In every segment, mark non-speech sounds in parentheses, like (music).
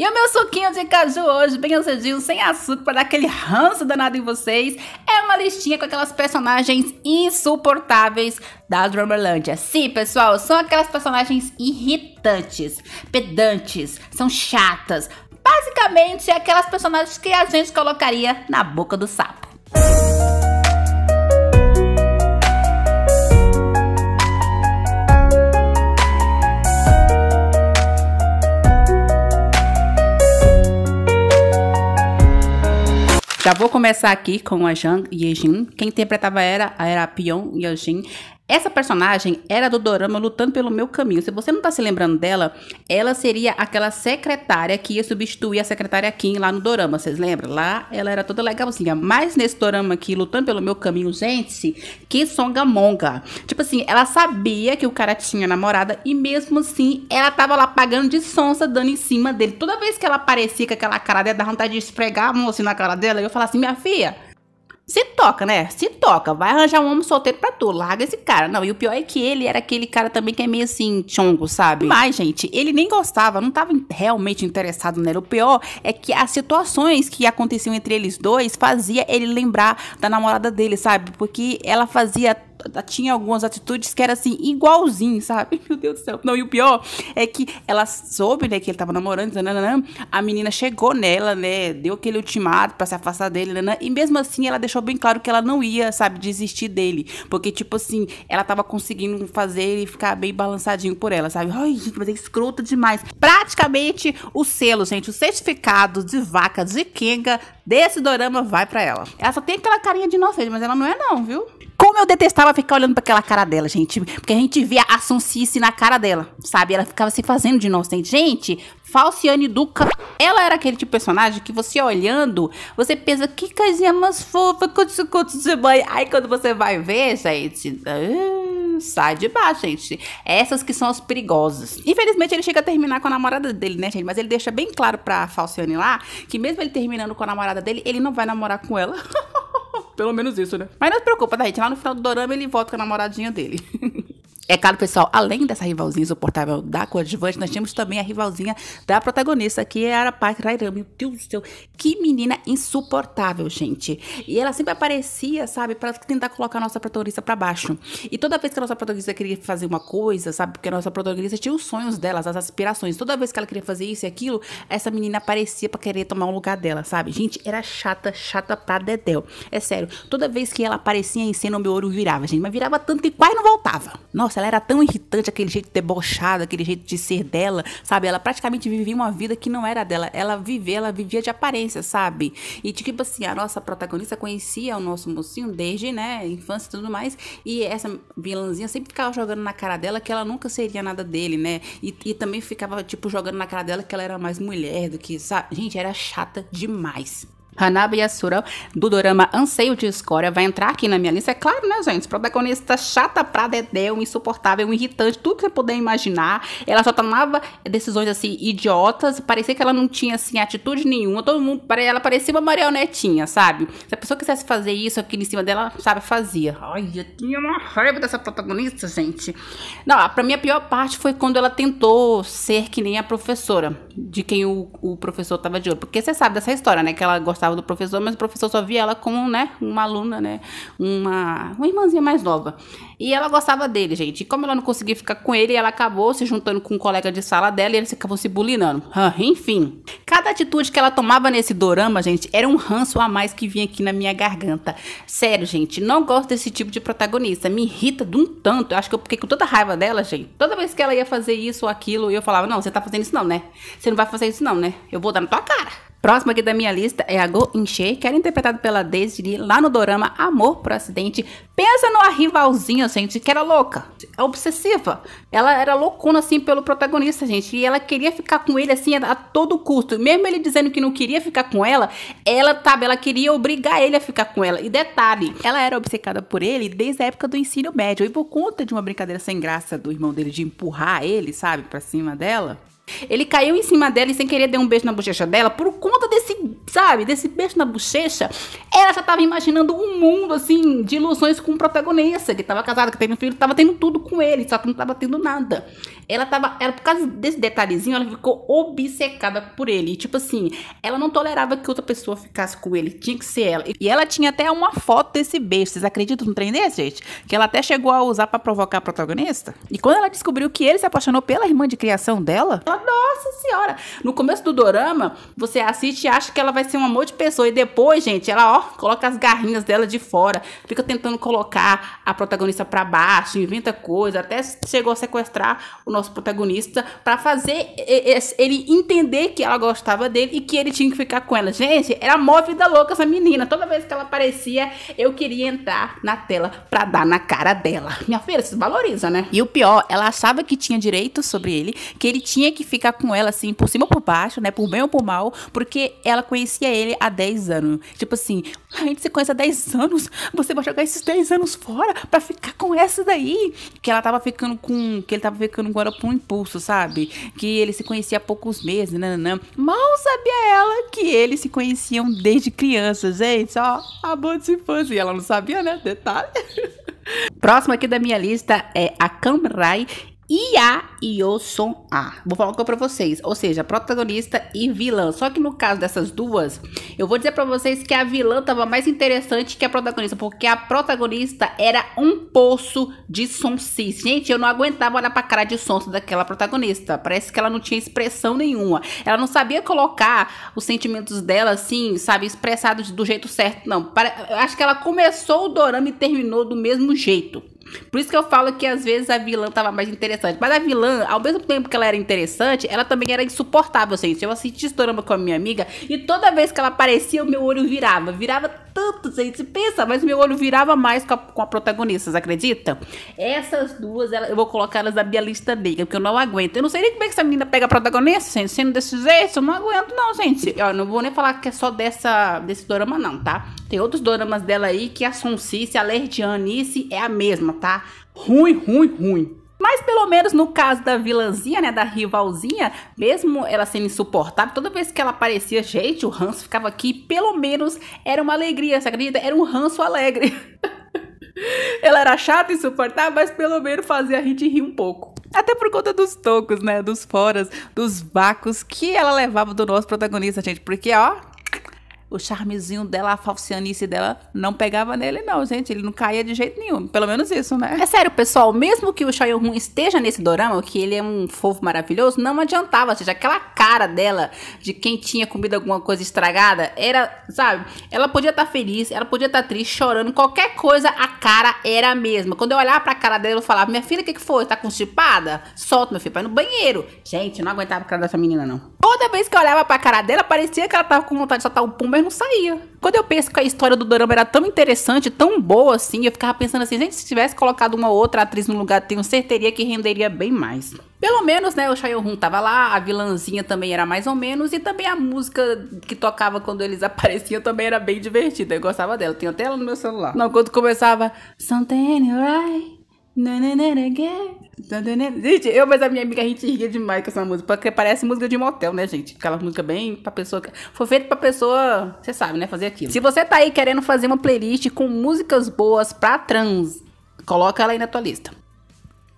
E o meu suquinho de caju hoje, bem azedinho, sem açúcar, para dar aquele ranço danado em vocês, é uma listinha com aquelas personagens insuportáveis da Drummerlândia. Sim, pessoal, são aquelas personagens irritantes, pedantes, são chatas. Basicamente, é aquelas personagens que a gente colocaria na boca do sapo. Já vou começar aqui com a Jang Yejin. Quem interpretava era, era a Yejin. Essa personagem era do dorama lutando pelo meu caminho. Se você não tá se lembrando dela, ela seria aquela secretária que ia substituir a secretária Kim lá no dorama, vocês lembram? Lá ela era toda legalzinha, mas nesse dorama aqui, lutando pelo meu caminho, gente, que songamonga. Tipo assim, ela sabia que o cara tinha namorada e mesmo assim ela tava lá pagando de sonsa, dando em cima dele. Toda vez que ela aparecia com aquela cara dela, dava vontade de esfregar a mão assim na cara dela, eu falava assim, minha filha... Se toca, né? Se toca. Vai arranjar um homem solteiro pra tu. Larga esse cara. Não, e o pior é que ele era aquele cara também que é meio assim, chongo, sabe? Mas, gente, ele nem gostava, não tava realmente interessado nela. O pior é que as situações que aconteciam entre eles dois fazia ele lembrar da namorada dele, sabe? Porque ela fazia tinha algumas atitudes que era assim, igualzinho, sabe? (laughs) Meu Deus do céu. Não, e o pior é que ela soube, né, que ele tava namorando, nananã, a menina chegou nela, né, deu aquele ultimato para se afastar dele, nananã, e mesmo assim ela deixou bem claro que ela não ia, sabe, desistir dele, porque, tipo assim, ela tava conseguindo fazer ele ficar bem balançadinho por ela, sabe? Ai, gente, mas é escroto demais. Praticamente o selo, gente, o certificado de vaca de Kenga desse dorama vai para ela. Ela só tem aquela carinha de inocente, mas ela não é não, viu? Como eu detestava ficar olhando para aquela cara dela, gente. Porque a gente via a Sonsice na cara dela, sabe? Ela ficava se fazendo de inocente. Gente, Falciane Duca, ela era aquele tipo de personagem que você olhando, você pensa, que coisinha mais fofa, quanto quanto de mãe. Aí quando você vai ver, gente. sai de baixo, gente. Essas que são as perigosas. Infelizmente, ele chega a terminar com a namorada dele, né, gente? Mas ele deixa bem claro pra Falciane lá que mesmo ele terminando com a namorada dele, ele não vai namorar com ela. (laughs) Pelo menos isso, né? Mas não se preocupa, gente. Lá no final do dorama ele volta com a namoradinha dele. (laughs) É claro, pessoal, além dessa rivalzinha insuportável da coadjuvante, nós tínhamos também a rivalzinha da protagonista, que era é a Park Rairam. Meu Deus do céu, que menina insuportável, gente. E ela sempre aparecia, sabe, para tentar colocar a nossa protagonista para baixo. E toda vez que a nossa protagonista queria fazer uma coisa, sabe, porque a nossa protagonista tinha os sonhos delas, as aspirações. Toda vez que ela queria fazer isso e aquilo, essa menina aparecia para querer tomar o um lugar dela, sabe? Gente, era chata, chata pra dedéu. É sério, toda vez que ela aparecia em cena, o meu ouro virava, gente. Mas virava tanto que quase não voltava. Nossa, ela era tão irritante, aquele jeito debochado, aquele jeito de ser dela, sabe? Ela praticamente vivia uma vida que não era dela. Ela vivia, ela vivia de aparência, sabe? E tipo assim, a nossa protagonista conhecia o nosso mocinho desde, né, infância e tudo mais. E essa vilãzinha sempre ficava jogando na cara dela que ela nunca seria nada dele, né? E, e também ficava, tipo, jogando na cara dela que ela era mais mulher do que, sabe? Gente, era chata demais. Hanabi Yasura, do dorama Anseio de Escória, vai entrar aqui na minha lista. É claro, né, gente? Protagonista chata pra dedéu, insuportável, irritante, tudo que você puder imaginar. Ela só tomava decisões, assim, idiotas. Parecia que ela não tinha, assim, atitude nenhuma. Todo mundo, ela parecia uma marionetinha, sabe? Se a pessoa quisesse fazer isso aqui em cima dela, sabe, fazia. Ai, eu tinha uma raiva dessa protagonista, gente. Não, pra mim a pior parte foi quando ela tentou ser que nem a professora, de quem o, o professor tava de olho. Porque você sabe dessa história, né? Que ela gostava gostava do professor, mas o professor só via ela como, né, uma aluna, né, uma, uma irmãzinha mais nova. E ela gostava dele, gente. E como ela não conseguia ficar com ele, ela acabou se juntando com um colega de sala dela e eles acabou se bulinando. Enfim, cada atitude que ela tomava nesse dorama, gente, era um ranço a mais que vinha aqui na minha garganta. Sério, gente, não gosto desse tipo de protagonista. Me irrita de um tanto. Eu acho que eu fiquei com tanta raiva dela, gente. Toda vez que ela ia fazer isso ou aquilo, eu falava: Não, você tá fazendo isso não, né? Você não vai fazer isso não, né? Eu vou dar na tua cara. Próxima aqui da minha lista é a Go Inche, que era interpretada pela Desiree lá no dorama Amor por Acidente. Pensa numa rivalzinha gente, que era louca, é obsessiva. Ela era loucona, assim, pelo protagonista, gente. E ela queria ficar com ele, assim, a todo custo. Mesmo ele dizendo que não queria ficar com ela, ela, sabe, ela queria obrigar ele a ficar com ela. E detalhe, ela era obcecada por ele desde a época do ensino médio. E por conta de uma brincadeira sem graça do irmão dele de empurrar ele, sabe, pra cima dela, ele caiu em cima dela e sem querer deu um beijo na bochecha dela por conta desse, sabe, desse beijo na bochecha. Ela já tava imaginando um mundo, assim, de ilusões com o protagonista, que tava casado, que teve um filho, tava tendo tudo com ele, só que não tava tendo nada. Ela tava. Ela, por causa desse detalhezinho, ela ficou obcecada por ele. E, tipo assim, ela não tolerava que outra pessoa ficasse com ele. Tinha que ser ela. E ela tinha até uma foto desse beijo. Vocês acreditam no trem desse, gente? Que ela até chegou a usar para provocar a protagonista. E quando ela descobriu que ele se apaixonou pela irmã de criação dela, ela, nossa senhora! No começo do dorama, você assiste e acha que ela vai ser um amor de pessoa. E depois, gente, ela, ó, coloca as garrinhas dela de fora, fica tentando colocar a protagonista para baixo, inventa coisa, até chegou a sequestrar o nosso protagonista para fazer ele entender que ela gostava dele e que ele tinha que ficar com ela. Gente, era mó vida louca essa menina. Toda vez que ela aparecia, eu queria entrar na tela pra dar na cara dela. Minha filha, se valoriza, né? E o pior, ela achava que tinha direito sobre ele, que ele tinha que ficar com ela assim, por cima ou por baixo, né? Por bem ou por mal, porque ela conhecia ele há 10 anos. Tipo assim, ah, a gente se conhece há 10 anos, você vai jogar esses 10 anos fora pra ficar com essa daí. Que ela tava ficando com. Que ele tava ficando com embora por um impulso, sabe? Que ele se conhecia há poucos meses, nananã. Mal sabia ela que eles se conheciam desde criança, gente. Ó, amor de infância. E ela não sabia, né? Detalhe. (laughs) Próximo aqui da minha lista é a Kamrai Ia e o som A. Vou falar uma coisa pra vocês. Ou seja, protagonista e vilã. Só que no caso dessas duas, eu vou dizer pra vocês que a vilã tava mais interessante que a protagonista. Porque a protagonista era um poço de sonsis. Gente, eu não aguentava olhar pra cara de sonso daquela protagonista. Parece que ela não tinha expressão nenhuma. Ela não sabia colocar os sentimentos dela, assim, sabe, expressados do jeito certo, não. Acho que ela começou o dorama e terminou do mesmo jeito. Por isso que eu falo que às vezes a vilã tava mais interessante. Mas a vilã, ao mesmo tempo que ela era interessante, ela também era insuportável, gente. Assim. Eu assisti Estorama com a minha amiga e toda vez que ela aparecia, o meu olho virava. Virava tanto, gente. Pensa, mas meu olho virava mais com a, com a protagonista, vocês acreditam? Essas duas, eu vou colocar elas na minha lista negra, porque eu não aguento. Eu não sei nem como é que essa menina pega a protagonista, gente. Sendo desse jeito, eu não aguento, não, gente. Eu não vou nem falar que é só dessa, desse dorama, não, tá? Tem outros doramas dela aí que a Sonsice, a Lerdianice é a mesma, tá? Ruim, ruim, ruim. Mas pelo menos no caso da vilãzinha, né, da rivalzinha, mesmo ela sendo insuportável, toda vez que ela aparecia, gente, o ranço ficava aqui, pelo menos era uma alegria, você acredita? Era um ranço alegre. (laughs) ela era chata e insuportável, mas pelo menos fazia a gente rir um pouco. Até por conta dos tocos, né? Dos foras, dos vacos que ela levava do nosso protagonista, gente. Porque, ó, o charmezinho dela, a falcianice dela, não pegava nele, não, gente. Ele não caía de jeito nenhum. Pelo menos isso, né? É sério, pessoal. Mesmo que o Shoyun esteja nesse dorama, que ele é um fofo maravilhoso, não adiantava. Ou seja, aquela cara dela de quem tinha comido alguma coisa estragada, era, sabe? Ela podia estar tá feliz, ela podia estar tá triste, chorando, qualquer coisa, a cara era a mesma. Quando eu olhava pra cara dela, eu falava: Minha filha, o que, que foi? Tá constipada? Solta, meu filho, vai no banheiro. Gente, não aguentava a cara dessa menina, não. Toda vez que eu olhava pra cara dela, parecia que ela tava com vontade de soltar o um mas não saía. Quando eu penso que a história do Dorama era tão interessante, tão boa assim, eu ficava pensando assim, gente, se tivesse colocado uma outra atriz no lugar, tenho certeza que renderia bem mais. Pelo menos, né, o Chayohun tava lá, a vilãzinha também era mais ou menos, e também a música que tocava quando eles apareciam também era bem divertida. Eu gostava dela, tenho até ela no meu celular. Não, quando começava Something Right Gente, eu mas a minha amiga, a gente ria demais com essa música, porque parece música de motel, né, gente? Aquela música bem pra pessoa... Foi feito pra pessoa, você sabe, né, fazer aquilo. Se você tá aí querendo fazer uma playlist com músicas boas pra trans, coloca ela aí na tua lista.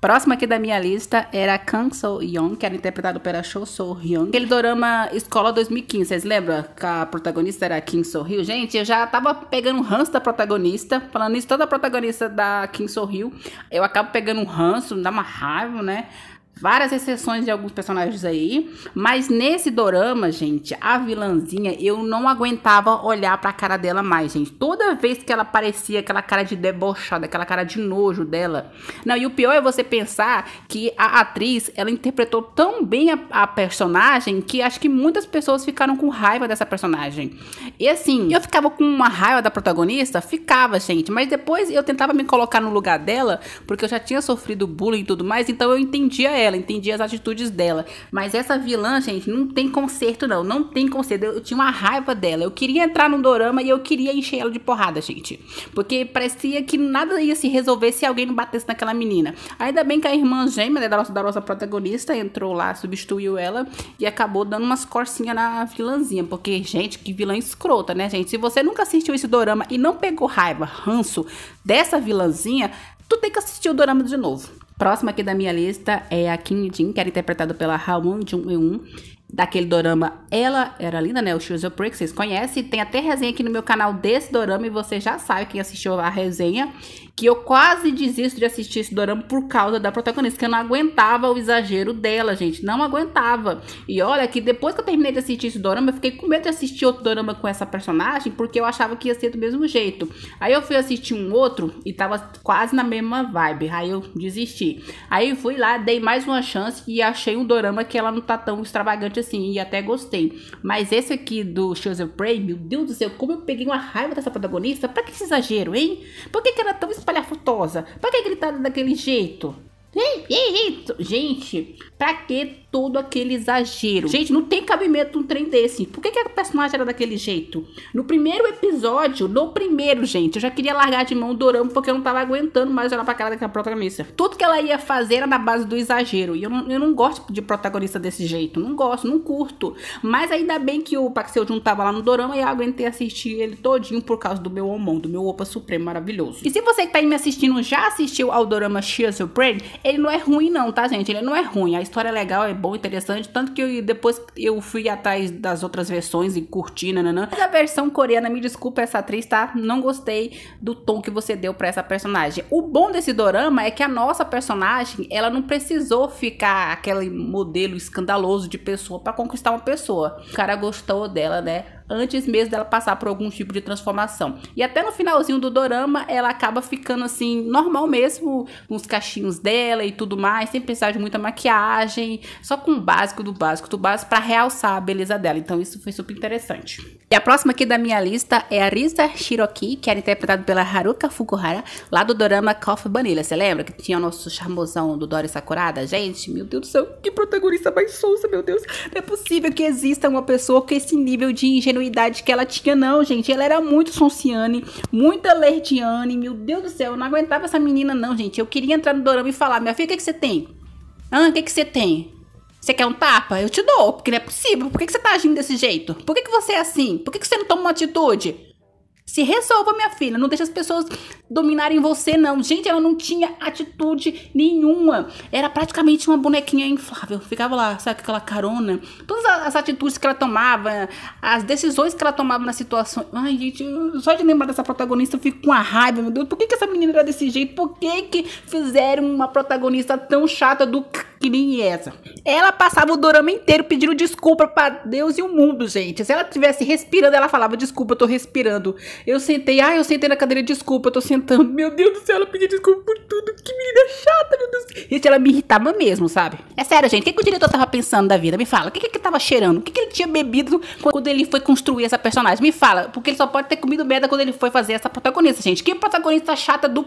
Próximo aqui da minha lista era Kang So Young, que era interpretado pela Cho So Hyun. Aquele dorama Escola 2015, vocês lembram? Que a protagonista era Kim So Hyun. Gente, eu já tava pegando um ranço da protagonista. Falando isso, toda a protagonista da Kim So Hyun, eu acabo pegando um ranço, me dá uma raiva, né? várias exceções de alguns personagens aí, mas nesse dorama, gente, a vilãzinha, eu não aguentava olhar pra cara dela mais, gente. Toda vez que ela aparecia, aquela cara de debochada, aquela cara de nojo dela. Não, e o pior é você pensar que a atriz, ela interpretou tão bem a, a personagem que acho que muitas pessoas ficaram com raiva dessa personagem. E assim, eu ficava com uma raiva da protagonista, ficava, gente, mas depois eu tentava me colocar no lugar dela, porque eu já tinha sofrido bullying e tudo mais, então eu entendia ela dela, entendi as atitudes dela. Mas essa vilã, gente, não tem conserto, não. Não tem conserto. Eu, eu tinha uma raiva dela. Eu queria entrar num dorama e eu queria encher ela de porrada, gente. Porque parecia que nada ia se resolver se alguém não batesse naquela menina. Ainda bem que a irmã gêmea né, da, nossa, da nossa protagonista entrou lá, substituiu ela e acabou dando umas corcinhas na vilãzinha. Porque, gente, que vilã escrota, né, gente? Se você nunca assistiu esse dorama e não pegou raiva, ranço dessa vilãzinha, tu tem que assistir o dorama de novo. Próxima aqui da minha lista é a Kim Jin, que era interpretada pela Won Jung-eun daquele dorama, ela era linda, né? O choose your Prick, vocês conhecem. Tem até resenha aqui no meu canal desse dorama e você já sabe quem assistiu a resenha que eu quase desisto de assistir esse dorama por causa da protagonista, que eu não aguentava o exagero dela, gente, não aguentava. E olha que depois que eu terminei de assistir esse dorama, eu fiquei com medo de assistir outro dorama com essa personagem, porque eu achava que ia ser do mesmo jeito. Aí eu fui assistir um outro e tava quase na mesma vibe, aí eu desisti. Aí fui lá, dei mais uma chance e achei um dorama que ela não tá tão extravagante bastante assim e até gostei. Mas esse aqui do Chosen Prey, meu Deus do céu, como eu peguei uma raiva dessa protagonista. Pra que esse exagero, hein? Por que, que ela é tão espalhafatória? Pra que gritar tá daquele jeito? Gente, pra que todo aquele exagero? Gente, não tem cabimento um trem desse. Por que, que a personagem era daquele jeito? No primeiro episódio, no primeiro, gente, eu já queria largar de mão o Dorama porque eu não tava aguentando mais olhar pra cara daquela protagonista. Tudo que ela ia fazer era na base do exagero. E eu não, eu não gosto de protagonista desse jeito. Não gosto, não curto. Mas ainda bem que o Paxeu Jun tava lá no Dorama e eu aguentei assistir ele todinho por causa do meu homão, do meu Opa Supremo maravilhoso. E se você que tá aí me assistindo já assistiu ao Dorama Shears Your Brain, ele não é ruim, não, tá, gente? Ele não é ruim. A história é legal, é bom, interessante. Tanto que eu, depois eu fui atrás das outras versões e curti, nananã. Mas a versão coreana, me desculpa essa atriz, tá? Não gostei do tom que você deu para essa personagem. O bom desse dorama é que a nossa personagem, ela não precisou ficar aquele modelo escandaloso de pessoa para conquistar uma pessoa. O cara gostou dela, né? antes mesmo dela passar por algum tipo de transformação. E até no finalzinho do dorama, ela acaba ficando assim, normal mesmo, com os cachinhos dela e tudo mais, sem precisar de muita maquiagem, só com o básico do básico do básico para realçar a beleza dela. Então isso foi super interessante. E a próxima aqui da minha lista é a Risa Shiroki, que era interpretada pela Haruka Fukuhara, lá do dorama Coffee Vanilla. Você lembra que tinha o nosso charmosão do Dory Sakurada? Gente, meu Deus do céu, que protagonista mais sonsa, meu Deus. Não é possível que exista uma pessoa com esse nível de ingenuidade que ela tinha, não, gente. Ela era muito sonciane, muita lerdiane, meu Deus do céu. Eu não aguentava essa menina, não, gente. Eu queria entrar no dorama e falar, minha filha, o que, é que você tem? Ah, o que, é que você tem? Você quer um tapa? Eu te dou, porque não é possível. Por que, que você tá agindo desse jeito? Por que, que você é assim? Por que, que você não toma uma atitude? Se resolva, minha filha. Não deixa as pessoas dominarem você, não. Gente, ela não tinha atitude nenhuma. Era praticamente uma bonequinha inflável. Ficava lá, sabe, aquela carona. Todas as atitudes que ela tomava, as decisões que ela tomava na situação. Ai, gente, só de lembrar dessa protagonista eu fico com a raiva, meu Deus. Por que, que essa menina era desse jeito? Por que, que fizeram uma protagonista tão chata do que nem essa. Ela passava o dorama inteiro pedindo desculpa para Deus e o mundo, gente. Se ela estivesse respirando, ela falava desculpa, eu tô respirando. Eu sentei, ah, eu sentei na cadeira, desculpa, eu tô sentando. Meu Deus do céu, ela pediu desculpa por tudo. Que menina chata, meu Deus. Isso ela me irritava mesmo, sabe? É sério, gente, o que, que o diretor tava pensando da vida? Me fala, o que, que ele tava cheirando? O que, que ele tinha bebido quando ele foi construir essa personagem? Me fala, porque ele só pode ter comido merda quando ele foi fazer essa protagonista, gente. Que protagonista chata do.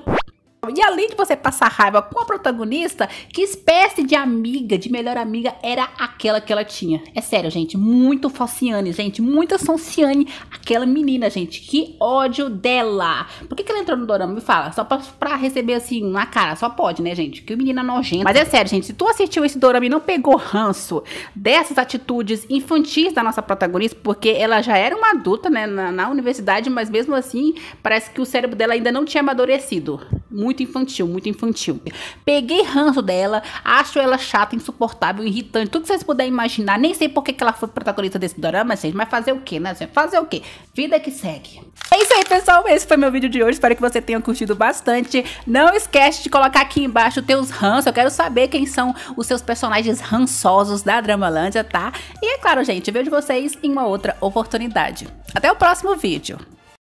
E além de você passar raiva com a protagonista, que espécie de amiga, de melhor amiga, era aquela que ela tinha? É sério, gente, muito falciane, gente, muita sonciane, aquela menina, gente, que ódio dela. Por que, que ela entrou no dorama? Me fala, só pra, pra receber assim, na cara, só pode, né, gente? Que menina nojenta. Mas é sério, gente, se tu assistiu esse dorama e não pegou ranço dessas atitudes infantis da nossa protagonista, porque ela já era uma adulta, né, na, na universidade, mas mesmo assim, parece que o cérebro dela ainda não tinha amadurecido. Muito muito infantil, muito infantil. Peguei ranço dela, acho ela chata, insuportável, irritante, tudo que vocês puderem imaginar. Nem sei por que ela foi protagonista desse drama, gente, mas fazer o que, né, gente? Fazer o que? Vida que segue. É isso aí, pessoal. Esse foi meu vídeo de hoje. Espero que você tenha curtido bastante. Não esquece de colocar aqui embaixo os teus ranços. Eu quero saber quem são os seus personagens rançosos da Dramalândia, tá? E é claro, gente, vejo vocês em uma outra oportunidade. Até o próximo vídeo.